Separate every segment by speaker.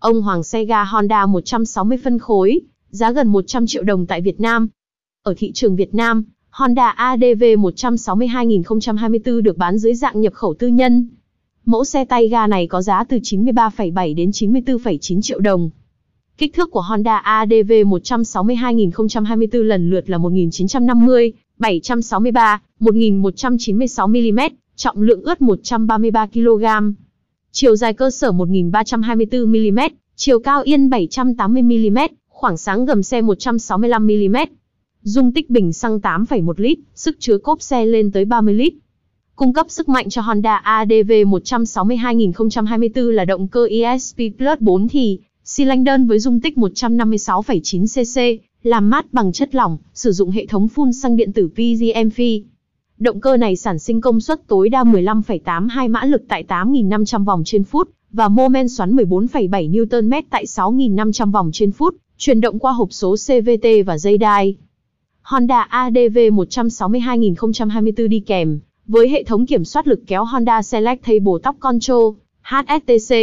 Speaker 1: ông hoàng xe ga Honda 160 phân khối, giá gần 100 triệu đồng tại Việt Nam. Ở thị trường Việt Nam, Honda ADV 162-2024 được bán dưới dạng nhập khẩu tư nhân. Mẫu xe tay ga này có giá từ 93,7 đến 94,9 triệu đồng. Kích thước của Honda ADV 162-2024 lần lượt là 1950, 763, 1196 mm, trọng lượng ướt 133 kg chiều dài cơ sở 1324mm, chiều cao yên 780mm, khoảng sáng gầm xe 165mm. Dung tích bình xăng 8,1 lít, sức chứa cốp xe lên tới 30 lít. Cung cấp sức mạnh cho Honda ADV 162-2024 là động cơ ESP Plus 4 thì, xi lanh đơn với dung tích 156,9 cc, làm mát bằng chất lỏng, sử dụng hệ thống phun xăng điện tử PGMP. Động cơ này sản sinh công suất tối đa 15,82 mã lực tại 8.500 vòng trên phút và mô men xoắn 14,7 Nm tại 6.500 vòng trên phút, chuyển động qua hộp số CVT và dây đai. Honda ADV 162-2024 đi kèm, với hệ thống kiểm soát lực kéo Honda Select Table Top Control, HSTC.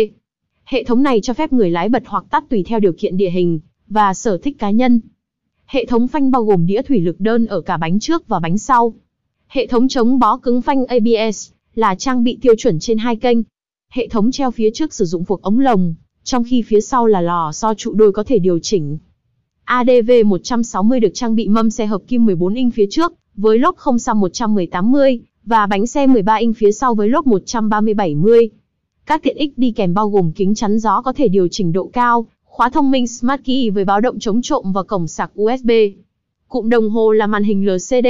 Speaker 1: Hệ thống này cho phép người lái bật hoặc tắt tùy theo điều kiện địa hình và sở thích cá nhân. Hệ thống phanh bao gồm đĩa thủy lực đơn ở cả bánh trước và bánh sau. Hệ thống chống bó cứng phanh ABS là trang bị tiêu chuẩn trên hai kênh. Hệ thống treo phía trước sử dụng cuộc ống lồng, trong khi phía sau là lò xo trụ đôi có thể điều chỉnh. ADV160 được trang bị mâm xe hợp kim 14 inch phía trước, với lốp không xăm 180 và bánh xe 13 inch phía sau với lốp 1370. Các tiện ích đi kèm bao gồm kính chắn gió có thể điều chỉnh độ cao, khóa thông minh Smart Key với báo động chống trộm và cổng sạc USB. Cụm đồng hồ là màn hình LCD,